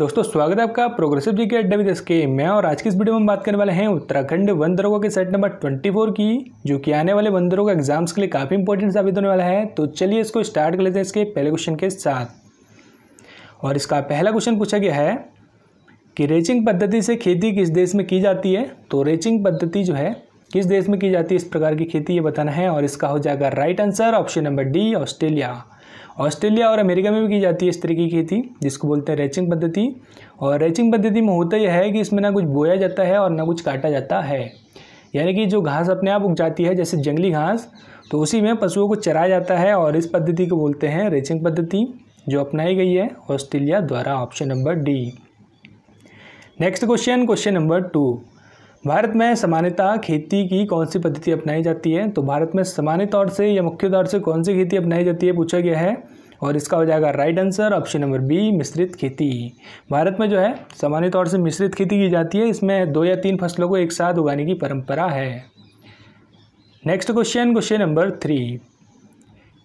दोस्तों स्वागत है आपका प्रोग्रेसिव जी के अड्डा विदेश के मैं और आज की इस वीडियो में हम बात करने वाले हैं उत्तराखंड वन दरोगा के सेट नंबर 24 की जो कि आने वाले वन दरोगा एग्जाम्स के लिए काफ़ी इंपॉर्टेंट साबित होने वाला है तो चलिए इसको स्टार्ट कर लेते हैं इसके पहले क्वेश्चन के साथ और इसका पहला क्वेश्चन पूछा गया है कि रेचिंग पद्धति से खेती किस देश में की जाती है तो रेचिंग पद्धति जो है किस देश में की जाती है इस प्रकार की खेती ये बताना है और इसका हो जाएगा right answer option number D Australia Australia और अमेरिका में भी की जाती है इस तरीके की खेती जिसको बोलते हैं रैचिंग पद्धति और रैचिंग पद्धति में होता यह है कि इसमें ना कुछ बोया जाता है और ना कुछ काटा जाता है यानी कि जो घास अपने आप उग जाती है जैसे जंगली घास तो उसी में पशुओं को चराया जाता है और इस पद्धति को बोलते हैं रेचिंग पद्धति जो अपनाई गई है ऑस्ट्रेलिया द्वारा option number D next question question number two Bharat में सामान्यतः खेती की कौन सी पद्धति अपनाई जाती है तो भारत में सामान्य तौर से या मुख्य तौर से कौन सी खेती अपनाई जाती है पूछा गया है और इसका हो जाएगा right answer option number B मिश्रित खेती भारत में जो है सामान्य तौर से मिश्रित खेती की जाती है इसमें दो या तीन फसलों को एक साथ उगाने की परंपरा है next question question number three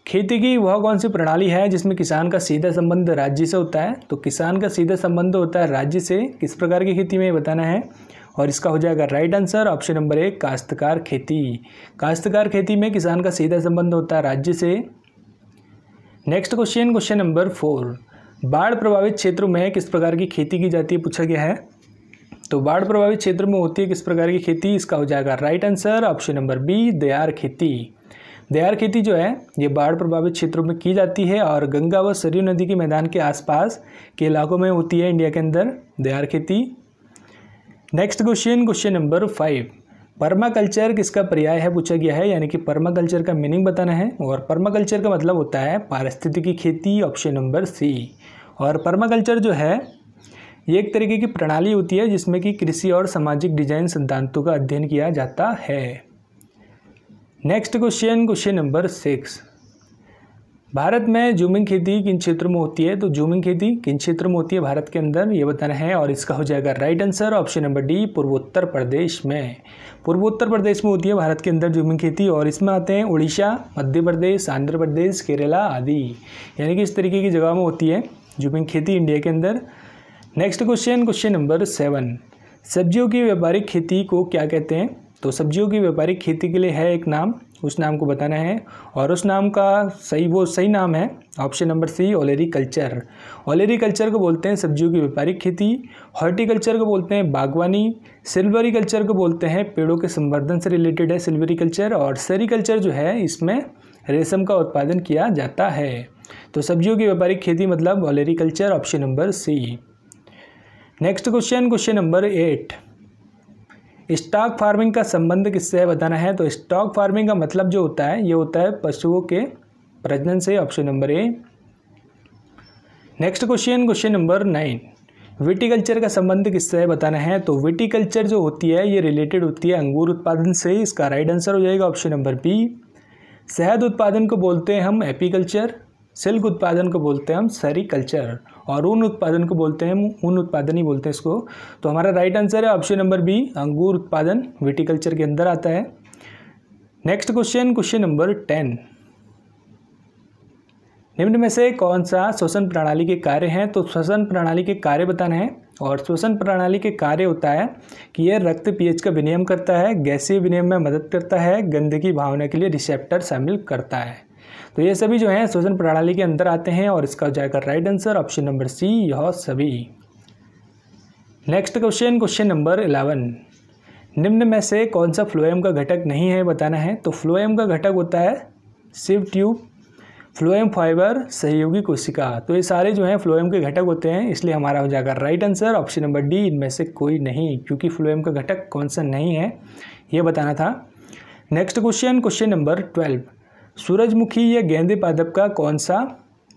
खेती की वह कौन सी प्रणाली है जिसमें किसान का सीधा संबंध राज्य से होता है तो किसान का सीधा संबंध होता है राज्य से किस प्रकार की खेती में बताना है और इसका हो जाएगा राइट आंसर ऑप्शन नंबर एक काश्तकार खेती काश्तकार खेती में किसान का सीधा संबंध होता है राज्य से next question question number four बाढ़ प्रभावित क्षेत्रों में किस प्रकार की खेती की जाती है पूछा गया है तो बाढ़ प्रभावित क्षेत्र में होती है किस प्रकार की खेती इसका हो जाएगा right answer option number B दयार खेती दयार खेती जो है ये बाढ़ प्रभावित क्षेत्रों में की जाती है और गंगा व सरयू नदी के मैदान के आसपास के इलाकों में होती है इंडिया के अंदर दयार खेती next question question number five permaculture किसका पर्याय है पूछा गया है यानी कि परमाकल्चर का मीनिंग बताना है और परमाकल्चर का मतलब होता है पारिस्थितिकी खेती ऑप्शन नंबर सी और परमाकल्चर जो है ये एक तरीके की प्रणाली होती है जिसमें कि कृषि और सामाजिक डिजाइन सिद्धांतों का अध्ययन किया जाता है next question question number six भारत में जूमिंग खेती किन क्षेत्र में होती है तो जूमिंग खेती किन क्षेत्र में होती है भारत के अंदर ये बताना है और इसका हो जाएगा right answer option number D पूर्वोत्तर प्रदेश में पूर्वोत्तर प्रदेश में होती है भारत के अंदर जूमिंग खेती और इसमें आते हैं उड़ीसा मध्य प्रदेश आंध्र प्रदेश केरला आदि यानी कि इस तरीके की जगह में होती है जूमिंग खेती इंडिया के अंदर next question question number seven सब्जियों की व्यापारिक खेती को क्या कहते हैं तो सब्जियों की व्यापारिक खेती के लिए है एक नाम उस नाम को बताना है और उस नाम का सही वो सही नाम है option number C olericulture olericulture को बोलते हैं सब्जियों की व्यापारिक खेती हॉर्टिकल्चर को बोलते हैं बागवानी सिल्वरी कल्चर को बोलते हैं पेड़ों के संवर्धन से रिलेटेड है सिल्वरी कल्चर और कल्चर जो है इसमें रेशम का उत्पादन किया जाता है तो सब्जियों की व्यापारिक खेती मतलब olericulture option number C next question question number eight stock farming का संबंध किससे है बताना है तो स्टॉक फार्मिंग का मतलब जो होता है ये होता है पशुओं के प्रजनन से option number A next question question number nine viticulture का संबंध किससे है बताना है तो विटिकल्चर जो होती है ये रिलेटेड होती है अंगूर उत्पादन से इसका राइट आंसर हो जाएगा ऑप्शन नंबर बी शहद उत्पादन को बोलते हैं हम एपीकल्चर सिल्क उत्पादन को बोलते हैं हम सेरिकल्चर और ऊन उत्पादन को बोलते हैं ऊन उत्पादन ही बोलते हैं इसको तो हमारा राइट आंसर है ऑप्शन नंबर बी अंगूर उत्पादन विटिकल्चर के अंदर आता है next question question number ten निम्न में से कौन सा श्वसन प्रणाली के कार्य हैं तो श्वसन प्रणाली के कार्य बताना है और श्वसन प्रणाली के कार्य होता है कि यह रक्त पीएच का विनियम करता है गैसीय विनियम में मदद करता है गंदगी भावना के लिए रिसेप्टर शामिल करता है तो ये सभी जो हैं श्वसन प्रणाली के अंदर आते हैं और इसका जाएगा right answer option number C यह सभी next question question number eleven निम्न में से कौन सा फ्लोएम का घटक नहीं है बताना है तो फ्लोएम का घटक होता है सिव ट्यूब फ्लोएम फाइबर सहयोगी कोशिका तो ये सारे जो हैं फ्लोएम के घटक होते हैं इसलिए हमारा हो जाएगा right answer option number D इनमें से कोई नहीं क्योंकि फ्लोएम का घटक कौन सा नहीं है ये बताना था next question question number twelve सूरजमुखी या गेंदे पादप का कौन सा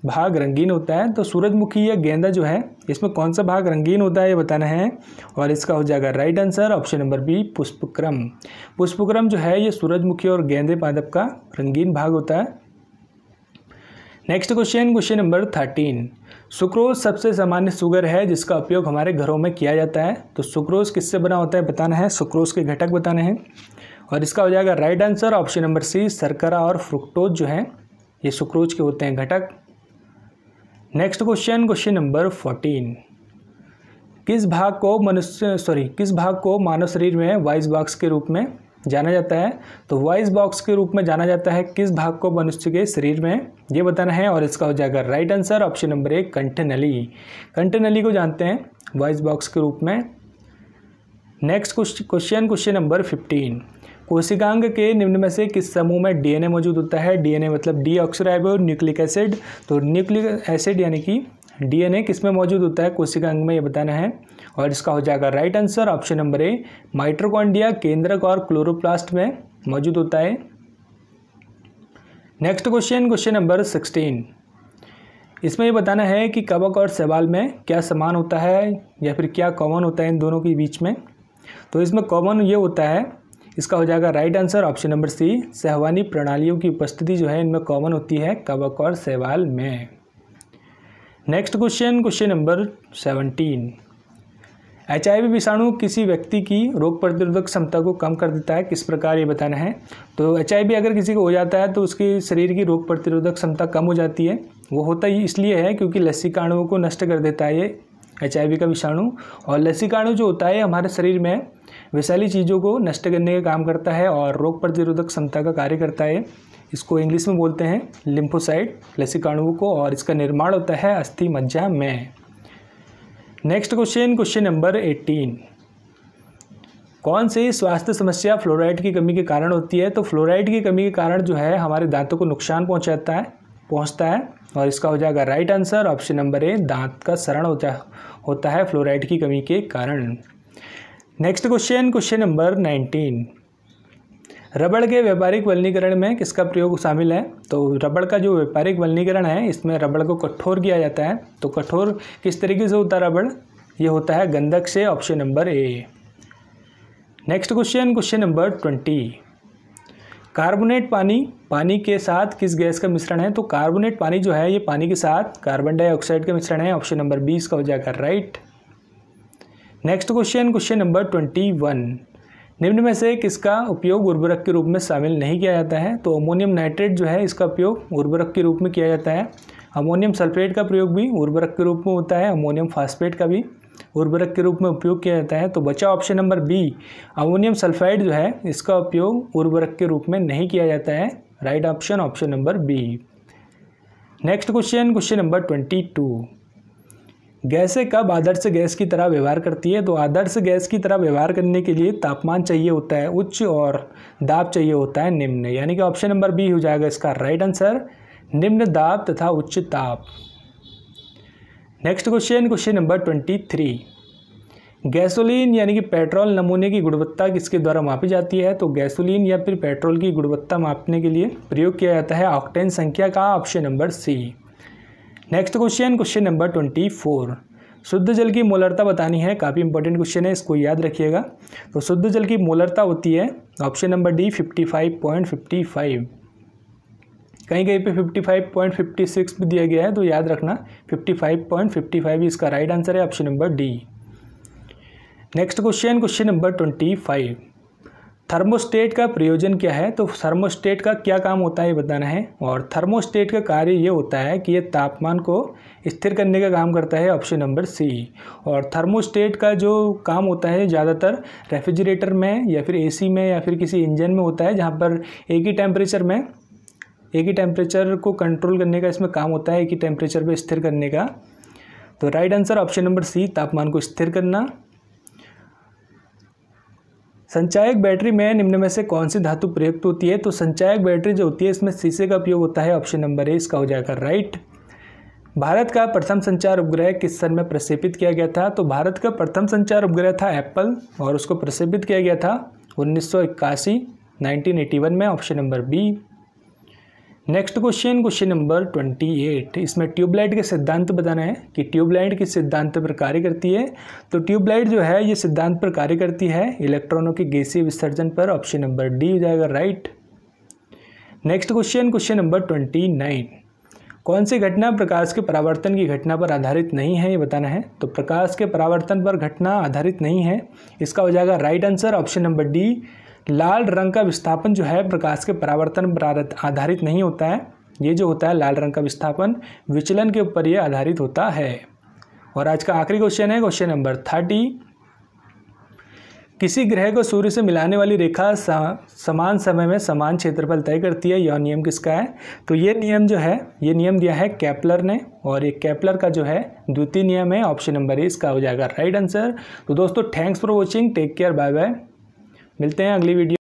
भाग रंगीन होता है तो सूरजमुखी या गेंदा जो है इसमें कौन सा भाग रंगीन होता है ये बताना है और इसका हो जाएगा right answer option number B पुष्पक्रम पुष्पक्रम जो है ये सूरजमुखी और गेंदे पादप का रंगीन भाग होता है next question question number thirteen sucrose सबसे सामान्य शुगर है जिसका उपयोग हमारे घरों में किया जाता है तो सुक्रोज किससे बना होता है बताना है सुक्रोज के घटक बताने हैं और इसका हो जाएगा right answer option number C सरकरा और फ्रुक्टोज जो हैं ये सुक्रोज के होते हैं घटक next question question number fourteen किस भाग को मनुष्य सॉरी किस भाग को मानव शरीर में वाइस बॉक्स के रूप में जाना जाता है तो वॉइस बॉक्स के रूप में जाना जाता है किस भाग को मनुष्य के शरीर में ये बताना है और इसका हो जाएगा राइट आंसर ऑप्शन नंबर एक कंठनली कंठनली को जानते हैं वॉइस बॉक्स के रूप में next question question number fifteen कोशिकांग के निम्न में से किस समूह में डीएनए मौजूद होता है डीएनए मतलब डी ऑक्सीराइबो न्यूक्लिक एसिड तो न्यूक्लिक एसिड यानी कि डीएनए किस में मौजूद होता है कोशिकांग में ये बताना है और इसका हो जाएगा right answer option number A mitochondria केंद्रक और क्लोरोप्लास्ट में मौजूद होता है next question question number sixteen इसमें ये बताना है कि कवक और सवाल में क्या समान होता है या फिर क्या कॉमन होता है इन दोनों के बीच में तो इसमें कॉमन ये होता है इसका हो जाएगा right answer option number C सहवानी प्रणालियों की उपस्थिति जो है इनमें कॉमन होती है कवक और सहवाल में next question question number seventeen H I विषाणु किसी व्यक्ति की रोग प्रतिरोधक क्षमता को कम कर देता है किस प्रकार ये बताना है तो एच अगर किसी को हो जाता है तो उसके शरीर की रोग प्रतिरोधक क्षमता कम हो जाती है वो होता ही इसलिए है क्योंकि लस्सी काणुओं को नष्ट कर देता है ये एच का विषाणु और लसीकाणु जो होता है हमारे शरीर में वैशाली चीज़ों को नष्ट करने का काम करता है और रोग प्रतिरोधक क्षमता का कार्य करता है इसको इंग्लिश में बोलते हैं लिम्फोसाइड लसीकाणुओं को और इसका निर्माण होता है अस्थि मज्जा में next question question number eighteen कौन सी स्वास्थ्य समस्या फ्लोराइड की कमी के कारण होती है तो फ्लोराइड की कमी के कारण जो है हमारे दांतों को नुकसान पहुंचाता है पहुंचता है और इसका हो जाएगा right answer option number A दांत का शरण होता होता है फ्लोराइड की कमी के कारण next question question number nineteen रबड़ के व्यापारिक वलनीकरण में किसका प्रयोग शामिल है तो रबड़ का जो व्यापारिक वलनीकरण है इसमें रबड़ को कठोर किया जाता है तो कठोर किस तरीके से होता है रबड़ ये होता है गंधक से option number A next question question number twenty carbonate पानी पानी के साथ किस गैस का मिश्रण है तो कार्बोनेट पानी जो है ये पानी के साथ कार्बन डाइऑक्साइड का मिश्रण है ऑप्शन नंबर बीस का हो जाएगा right next question question number twenty one निम्न में से किसका उपयोग उर्वरक के रूप में शामिल नहीं किया जाता है तो अमोनियम नाइट्रेट जो है इसका उपयोग उर्वरक के रूप में किया जाता है अमोनियम सल्फेट का प्रयोग भी उर्वरक के रूप में होता है अमोनियम फास्फेट का भी उर्वरक के रूप में उपयोग किया जाता है तो बचा option number B ammonium sulphide जो है इसका उपयोग उर्वरक के रूप में नहीं किया जाता है right option option number B next question question number twenty two गैसें कब आदर्श गैस की तरह व्यवहार करती है तो आदर्श गैस की तरह व्यवहार करने के लिए तापमान चाहिए होता है उच्च और दाब चाहिए होता है निम्न यानी कि ऑप्शन नंबर बी हो जाएगा इसका राइट आंसर निम्न दाब तथा उच्च ताप next question question number twenty three gasoline यानी कि पेट्रोल नमूने की गुणवत्ता किसके द्वारा मापी जाती है तो गैसोलीन या फिर पेट्रोल की गुणवत्ता मापने के लिए प्रयोग किया जाता है ऑक्टेन संख्या का option number C next question question number twenty four शुद्ध जल की मोलरता बतानी है काफ़ी इंपॉर्टेंट क्वेश्चन है इसको याद रखिएगा तो शुद्ध जल की मोलरता होती है option number D fifty five point fifty five कहीं कहीं पे 55.56 भी दिया गया है तो याद रखना 55.55 इसका राइट आंसर है option number D next question question number twenty five thermostat का प्रयोजन क्या है तो थर्मोस्टेट का क्या काम होता है ये बताना है और थर्मोस्टेट का कार्य ये होता है कि ये तापमान को स्थिर करने का काम करता है ऑप्शन नंबर सी और थर्मोस्टेट का जो काम होता है ज़्यादातर रेफ्रिजरेटर में या फिर एसी में या फिर किसी इंजन में होता है जहाँ पर एक ही टेम्परेचर में एक ही टेम्परेचर को कंट्रोल करने का इसमें काम होता है एक ही टेम्परेचर पर स्थिर करने का तो right answer option number C तापमान को स्थिर करना संचायक बैटरी में निम्न में से कौन सी धातु प्रयुक्त होती है तो संचायक बैटरी जो होती है इसमें शीशे का उपयोग होता है ऑप्शन नंबर ए इसका हो जाएगा राइट भारत का प्रथम संचार उपग्रह किस सन में प्रक्षेपित किया गया था तो भारत का प्रथम संचार उपग्रह था एप्पल और उसको प्रक्षेपित किया गया था उन्नीस सौ में option number B next question question number twenty eight इसमें ट्यूबलाइट के सिद्धांत बताना है कि ट्यूबलाइट किस सिद्धांत पर कार्य करती है तो ट्यूबलाइट जो है ये सिद्धांत पर कार्य करती है इलेक्ट्रॉनों के गैसीय विसर्जन पर ऑप्शन नंबर डी हो जाएगा right next question question number twenty nine कौन सी घटना प्रकाश के परावर्तन की घटना पर आधारित नहीं है ये बताना है तो प्रकाश के परावर्तन पर घटना आधारित नहीं है इसका हो जाएगा right answer option number D लाल रंग का विस्थापन जो है प्रकाश के परावर्तन पर आधारित नहीं होता है ये जो होता है लाल रंग का विस्थापन विचलन के ऊपर ये आधारित होता है और आज का आखिरी क्वेश्चन है क्वेश्चन नंबर थर्टी किसी ग्रह को सूर्य से मिलाने वाली रेखा समान समय में समान क्षेत्रफल तय करती है यह नियम किसका है तो ये नियम जो है ये नियम दिया है कैपलर ने और ये कैपलर का जो है द्वितीय नियम है ऑप्शन नंबर ए इसका हो जाएगा राइट आंसर तो दोस्तों thanks for watching take care bye bye मिलते हैं अगली वीडियो